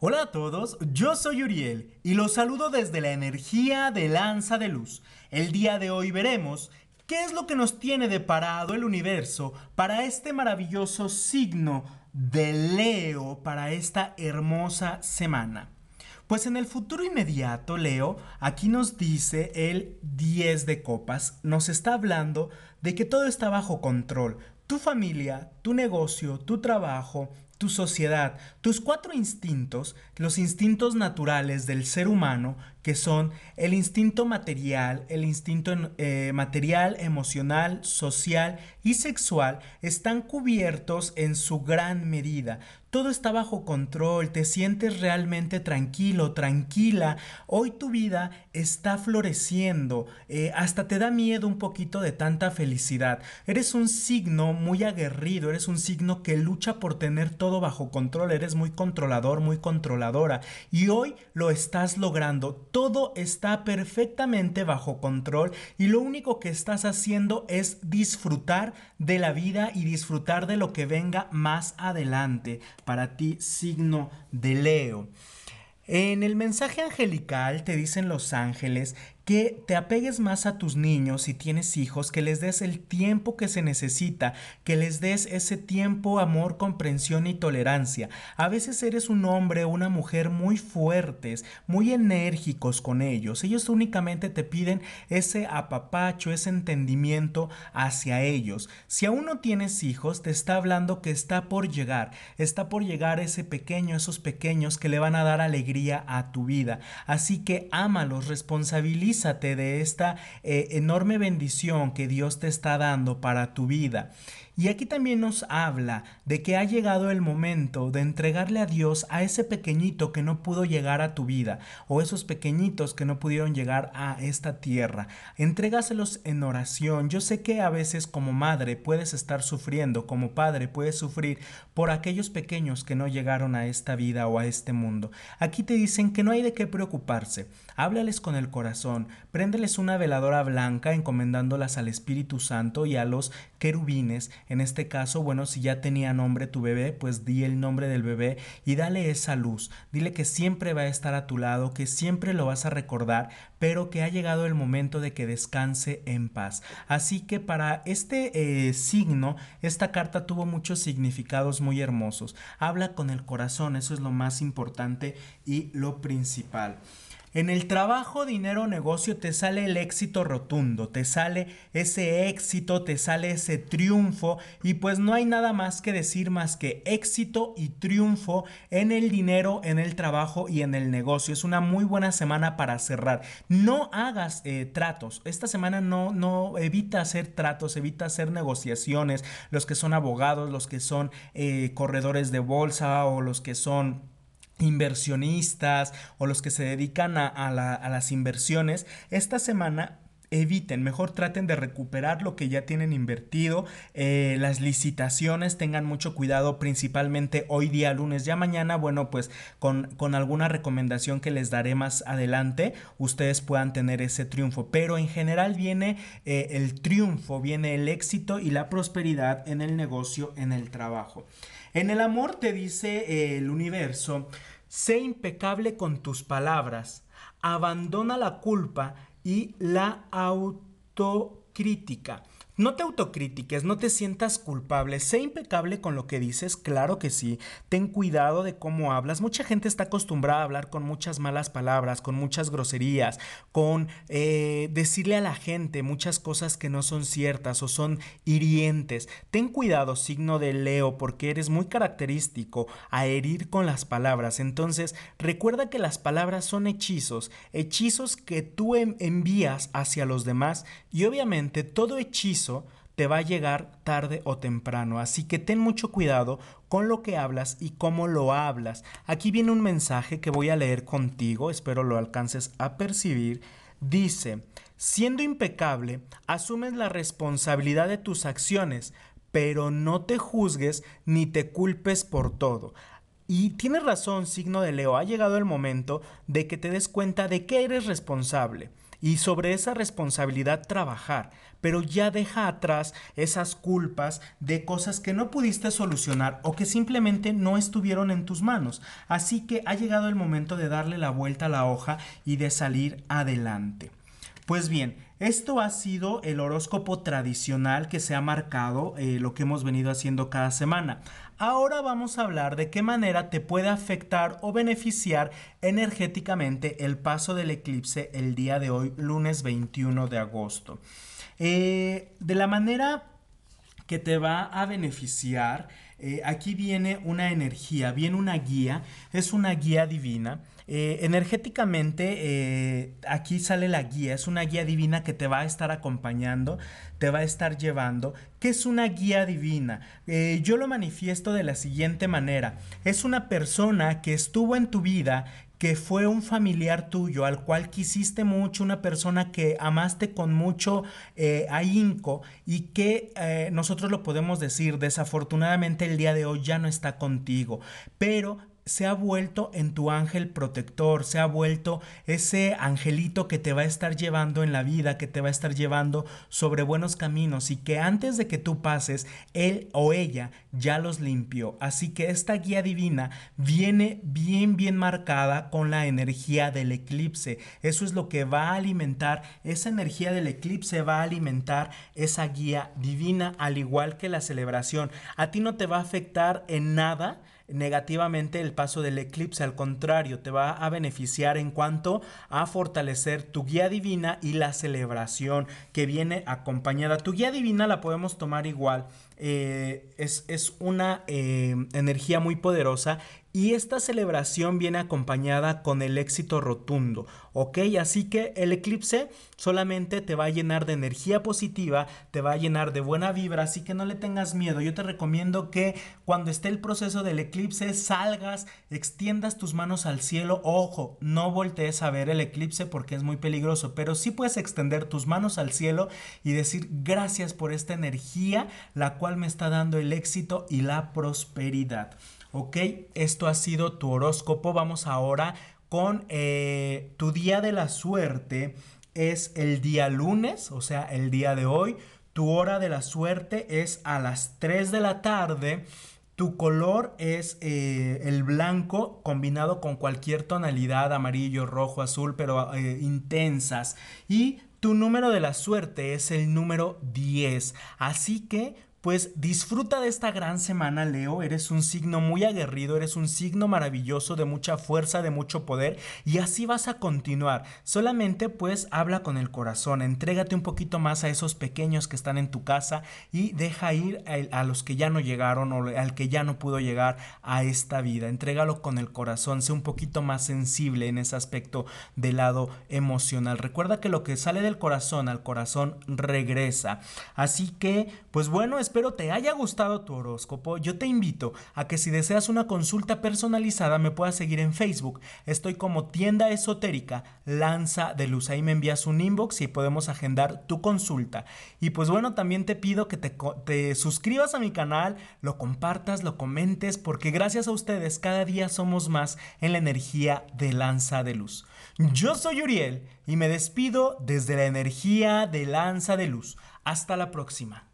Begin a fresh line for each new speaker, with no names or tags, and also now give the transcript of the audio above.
Hola a todos, yo soy Uriel y los saludo desde la energía de Lanza de Luz. El día de hoy veremos qué es lo que nos tiene deparado el universo para este maravilloso signo de Leo para esta hermosa semana. Pues en el futuro inmediato, Leo, aquí nos dice el 10 de copas, nos está hablando de que todo está bajo control. Tu familia, tu negocio, tu trabajo, tu sociedad, tus cuatro instintos, los instintos naturales del ser humano, que son el instinto material, el instinto eh, material, emocional, social y sexual, están cubiertos en su gran medida todo está bajo control, te sientes realmente tranquilo, tranquila, hoy tu vida está floreciendo, eh, hasta te da miedo un poquito de tanta felicidad, eres un signo muy aguerrido, eres un signo que lucha por tener todo bajo control, eres muy controlador, muy controladora y hoy lo estás logrando, todo está perfectamente bajo control y lo único que estás haciendo es disfrutar de la vida y disfrutar de lo que venga más adelante para ti signo de Leo. En el mensaje angelical te dicen los ángeles que te apegues más a tus niños si tienes hijos, que les des el tiempo que se necesita, que les des ese tiempo, amor, comprensión y tolerancia. A veces eres un hombre o una mujer muy fuertes, muy enérgicos con ellos. Ellos únicamente te piden ese apapacho, ese entendimiento hacia ellos. Si aún no tienes hijos, te está hablando que está por llegar, está por llegar ese pequeño, esos pequeños que le van a dar alegría a tu vida. Así que ámalos, responsabilízalos de esta eh, enorme bendición que Dios te está dando para tu vida. Y aquí también nos habla de que ha llegado el momento de entregarle a Dios a ese pequeñito que no pudo llegar a tu vida o esos pequeñitos que no pudieron llegar a esta tierra. Entrégaselos en oración. Yo sé que a veces como madre puedes estar sufriendo, como padre puedes sufrir por aquellos pequeños que no llegaron a esta vida o a este mundo. Aquí te dicen que no hay de qué preocuparse. Háblales con el corazón, préndeles una veladora blanca encomendándolas al Espíritu Santo y a los querubines. En este caso, bueno, si ya tenía nombre tu bebé, pues di el nombre del bebé y dale esa luz. Dile que siempre va a estar a tu lado, que siempre lo vas a recordar, pero que ha llegado el momento de que descanse en paz. Así que para este eh, signo, esta carta tuvo muchos significados muy hermosos. Habla con el corazón, eso es lo más importante y lo principal. En el trabajo, dinero, negocio te sale el éxito rotundo, te sale ese éxito, te sale ese triunfo y pues no hay nada más que decir más que éxito y triunfo en el dinero, en el trabajo y en el negocio. Es una muy buena semana para cerrar. No hagas eh, tratos. Esta semana no, no evita hacer tratos, evita hacer negociaciones. Los que son abogados, los que son eh, corredores de bolsa o los que son inversionistas o los que se dedican a, las inversiones, esta semana eviten, mejor traten de recuperar lo que ya tienen invertido. Eh, las licitaciones tengan mucho cuidado, principalmente hoy día lunes, ya mañana, bueno, pues con, con alguna recomendación que les daré más adelante, ustedes puedan tener ese triunfo. Pero en general viene eh, el triunfo, viene el éxito y la prosperidad en el negocio, en el trabajo. En el amor te dice eh, el universo, sé impecable con tus palabras, abandona la culpa y la autocrítica. No te autocritiques, no te sientas culpable, sé impecable con lo que dices, claro que sí. Ten cuidado de cómo hablas. Mucha gente está acostumbrada a hablar con muchas malas palabras, con muchas groserías, con eh, decirle a la gente muchas cosas que no son ciertas o son hirientes. Ten cuidado, signo de Leo, porque eres muy característico a herir con las palabras. Entonces, recuerda que las palabras son hechizos, hechizos que tú envías hacia los demás y obviamente todo hechizo te va a llegar tarde o temprano. Así que ten mucho cuidado con lo que hablas y cómo lo hablas. Aquí viene un mensaje que voy a leer contigo, espero lo alcances a percibir. Dice, siendo impecable, asumes la responsabilidad de tus acciones, pero no te juzgues ni te culpes por todo. Y tienes razón, signo de Leo, ha llegado el momento de que te des cuenta de que eres responsable y sobre esa responsabilidad trabajar, pero ya deja atrás esas culpas de cosas que no pudiste solucionar o que simplemente no estuvieron en tus manos. Así que ha llegado el momento de darle la vuelta a la hoja y de salir adelante. Pues bien, esto ha sido el horóscopo tradicional que se ha marcado, eh, lo que hemos venido haciendo cada semana. Ahora vamos a hablar de qué manera te puede afectar o beneficiar energéticamente el paso del eclipse el día de hoy, lunes 21 de agosto. Eh, de la manera que te va a beneficiar. Eh, aquí viene una energía, viene una guía, es una guía divina. Eh, energéticamente, eh, aquí sale la guía, es una guía divina que te va a estar acompañando, te va a estar llevando. ¿Qué es una guía divina? yo lo manifiesto de la siguiente manera. Es una persona que estuvo en tu vida, que fue un familiar tuyo, al cual quisiste mucho, una persona que amaste con mucho eh, ahínco y que eh, nosotros lo podemos decir, desafortunadamente el día de hoy ya no está contigo, pero se ha vuelto en tu ángel protector, se ha vuelto ese angelito que te va a estar llevando en la vida, que te va a estar llevando sobre buenos caminos y que antes de que tú pases, él o ella ya los limpió. Así que esta guía divina viene bien, bien marcada con la energía del eclipse. Eso es lo que va a alimentar, esa energía del eclipse va a alimentar esa guía divina, al igual que la celebración. A ti no te va a afectar en nada negativamente el paso del eclipse, al contrario, te va a beneficiar en cuanto a fortalecer tu guía divina y la celebración que viene acompañada. Tu guía divina la podemos tomar igual eh, es, una eh, energía muy poderosa y esta celebración viene acompañada con el éxito rotundo, ¿ok? Así que el eclipse solamente te va a llenar de energía positiva, te va a llenar de buena vibra, así que no le tengas miedo. Yo te recomiendo que cuando esté el proceso del eclipse salgas, extiendas tus manos al cielo. Ojo, no voltees a ver el eclipse porque es muy peligroso, pero sí puedes extender tus manos al cielo y decir gracias por esta energía, la cual me está dando el éxito y la prosperidad. Ok, esto ha sido tu horóscopo. Vamos ahora con eh, tu día de la suerte. Es el día lunes, o sea, el día de hoy. Tu hora de la suerte es a las 3 de la tarde. Tu color es eh, el blanco combinado con cualquier tonalidad, amarillo, rojo, azul, pero eh, intensas. Y tu número de la suerte es el número 10. Así que pues disfruta de esta gran semana, Leo. Eres un signo muy aguerrido, eres un signo maravilloso, de mucha fuerza, de mucho poder, y así vas a continuar. Solamente pues habla con el corazón, entrégate un poquito más a esos pequeños que están en tu casa y deja ir a, los que ya no llegaron o al que ya no pudo llegar a esta vida. Entrégalo con el corazón, sé un poquito más sensible en ese aspecto del lado emocional. Recuerda que lo que sale del corazón al corazón regresa. Así que, pues bueno, es espero te haya gustado tu horóscopo. Yo te invito a que si deseas una consulta personalizada me puedas seguir en Facebook. Estoy como tienda esotérica Lanza de Luz. Ahí me envías un inbox y podemos agendar tu consulta. Y pues bueno, también te pido que te, te suscribas a mi canal, lo compartas, lo comentes, porque gracias a ustedes cada día somos más en la energía de Lanza de Luz. Yo soy Uriel y me despido desde la energía de Lanza de Luz. Hasta la próxima.